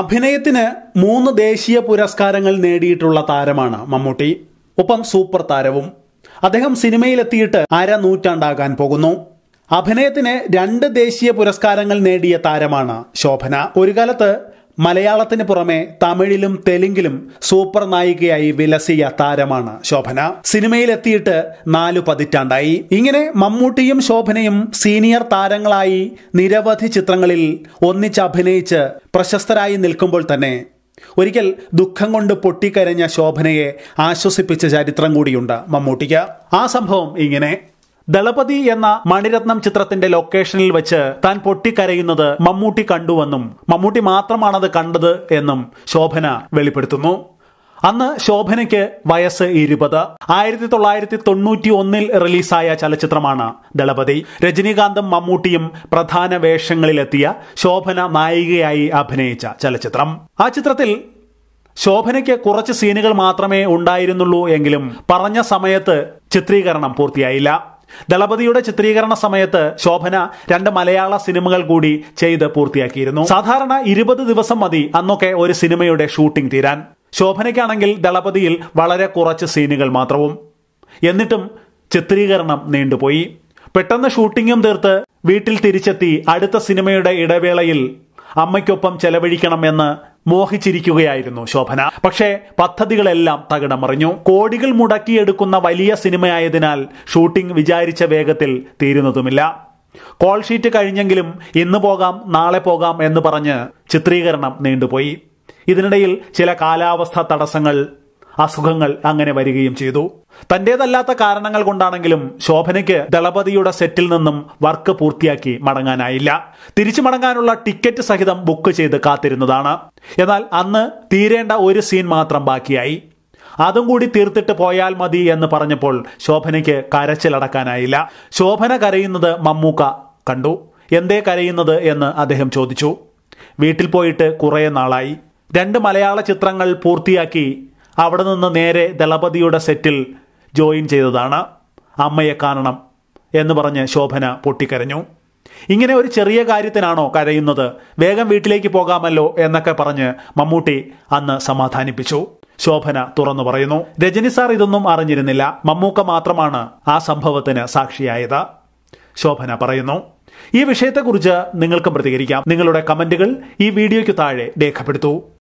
അഭിനയത്തിന് മൂന്ന് ദേശീയ പുരസ്കാരങ്ങൾ നേടിയിട്ടുള്ള താരമാണ് മമ്മൂട്ടി ഒപ്പം സൂപ്പർ താരവും അദ്ദേഹം സിനിമയിലെത്തിയിട്ട് അര നൂറ്റാണ്ടാകാൻ പോകുന്നു അഭിനയത്തിന് രണ്ട് ദേശീയ പുരസ്കാരങ്ങൾ നേടിയ താരമാണ് ശോഭന ഒരു കാലത്ത് മലയാളത്തിന് പുറമെ തമിഴിലും തെലുങ്കിലും സൂപ്പർ നായികയായി വിലസിയ താരമാണ് ശോഭന സിനിമയിലെത്തിയിട്ട് നാലു പതിറ്റാണ്ടായി ഇങ്ങനെ മമ്മൂട്ടിയും ശോഭനയും സീനിയർ താരങ്ങളായി നിരവധി ചിത്രങ്ങളിൽ ഒന്നിച്ചഭിനയിച്ച് പ്രശസ്തരായി നിൽക്കുമ്പോൾ തന്നെ ഒരിക്കൽ ദുഃഖം കൊണ്ട് പൊട്ടിക്കരഞ്ഞ ശോഭനയെ ആശ്വസിപ്പിച്ച ചരിത്രം കൂടിയുണ്ട് മമ്മൂട്ടിക്ക് ആ സംഭവം ഇങ്ങനെ ദളപതി എന്ന മണിരത്നം ചിത്രത്തിന്റെ ലൊക്കേഷനിൽ വെച്ച് താൻ പൊട്ടിക്കരയുന്നത് മമ്മൂട്ടി കണ്ടുവെന്നും മമ്മൂട്ടി മാത്രമാണത് കണ്ടത് എന്നും ശോഭന വെളിപ്പെടുത്തുന്നു അന്ന് ശോഭനയ്ക്ക് വയസ്സ് ഇരുപത് ആയിരത്തി തൊള്ളായിരത്തി തൊണ്ണൂറ്റി ഒന്നിൽ റിലീസായ ചലച്ചിത്രമാണ് ദളപതി രജനീകാന്തും മമ്മൂട്ടിയും പ്രധാന വേഷങ്ങളിലെത്തിയ ശോഭന നായികയായി അഭിനയിച്ച ചലച്ചിത്രം ആ ചിത്രത്തിൽ ശോഭനയ്ക്ക് കുറച്ച് സീനുകൾ മാത്രമേ ഉണ്ടായിരുന്നുള്ളൂ എങ്കിലും പറഞ്ഞ സമയത്ത് ചിത്രീകരണം പൂർത്തിയായില്ല ദളപതിയുടെ ചിത്രീകരണ സമയത്ത് ശോഭന രണ്ട് മലയാള സിനിമകൾ കൂടി ചെയ്ത് പൂർത്തിയാക്കിയിരുന്നു സാധാരണ ഇരുപത് ദിവസം മതി അന്നൊക്കെ ഒരു സിനിമയുടെ ഷൂട്ടിംഗ് തീരാൻ ശോഭനയ്ക്കാണെങ്കിൽ ദളപതിയിൽ വളരെ കുറച്ച് സീനുകൾ മാത്രവും എന്നിട്ടും ചിത്രീകരണം നീണ്ടുപോയി പെട്ടെന്ന് ഷൂട്ടിങ്ങും തീർത്ത് വീട്ടിൽ തിരിച്ചെത്തി അടുത്ത സിനിമയുടെ ഇടവേളയിൽ അമ്മയ്ക്കൊപ്പം ചെലവഴിക്കണമെന്ന് മോഹിച്ചിരിക്കുകയായിരുന്നു ശോഭന പക്ഷേ പദ്ധതികളെല്ലാം തകിടം മറിഞ്ഞു കോടികൾ മുടക്കിയെടുക്കുന്ന വലിയ സിനിമയായതിനാൽ ഷൂട്ടിംഗ് വിചാരിച്ച വേഗത്തിൽ തീരുന്നതുമില്ല കോൾ ഷീറ്റ് കഴിഞ്ഞെങ്കിലും ഇന്ന് പോകാം നാളെ പോകാം എന്ന് പറഞ്ഞ് ചിത്രീകരണം നീണ്ടുപോയി ഇതിനിടയിൽ ചില കാലാവസ്ഥ തടസ്സങ്ങൾ അസുഖങ്ങൾ അങ്ങനെ വരികയും ചെയ്തു തന്റേതല്ലാത്ത കാരണങ്ങൾ കൊണ്ടാണെങ്കിലും ശോഭനയ്ക്ക് ദളപതിയുടെ സെറ്റിൽ നിന്നും വർക്ക് പൂർത്തിയാക്കി മടങ്ങാനായില്ല തിരിച്ചു മടങ്ങാനുള്ള ടിക്കറ്റ് സഹിതം ബുക്ക് ചെയ്ത് കാത്തിരുന്നതാണ് എന്നാൽ അന്ന് തീരേണ്ട ഒരു സീൻ മാത്രം ബാക്കിയായി അതും കൂടി തീർത്തിട്ട് പോയാൽ മതി എന്ന് പറഞ്ഞപ്പോൾ ശോഭനയ്ക്ക് കരച്ചിലടക്കാനായില്ല ശോഭന കരയുന്നത് മമ്മൂക്ക കണ്ടു എന്തേ കരയുന്നത് എന്ന് അദ്ദേഹം ചോദിച്ചു വീട്ടിൽ പോയിട്ട് കുറേ നാളായി രണ്ട് മലയാള ചിത്രങ്ങൾ പൂർത്തിയാക്കി അവിടെ നിന്ന് നേരെ ദളപതിയുടെ സെറ്റിൽ ജോയിൻ ചെയ്തതാണ് അമ്മയെ കാണണം എന്ന് പറഞ്ഞ് ശോഭന പൊട്ടിക്കരഞ്ഞു ഇങ്ങനെ ഒരു ചെറിയ കാര്യത്തിനാണോ കരയുന്നത് വേഗം വീട്ടിലേക്ക് പോകാമല്ലോ എന്നൊക്കെ പറഞ്ഞ് മമ്മൂട്ടി അന്ന് സമാധാനിപ്പിച്ചു ശോഭന തുറന്നു പറയുന്നു രജനി സാർ ഇതൊന്നും അറിഞ്ഞിരുന്നില്ല മമ്മൂക്ക മാത്രമാണ് ആ സംഭവത്തിന് സാക്ഷിയായത് ശോഭന പറയുന്നു ഈ വിഷയത്തെക്കുറിച്ച് നിങ്ങൾക്കും പ്രതികരിക്കാം നിങ്ങളുടെ കമന്റുകൾ ഈ വീഡിയോയ്ക്ക് താഴെ രേഖപ്പെടുത്തൂ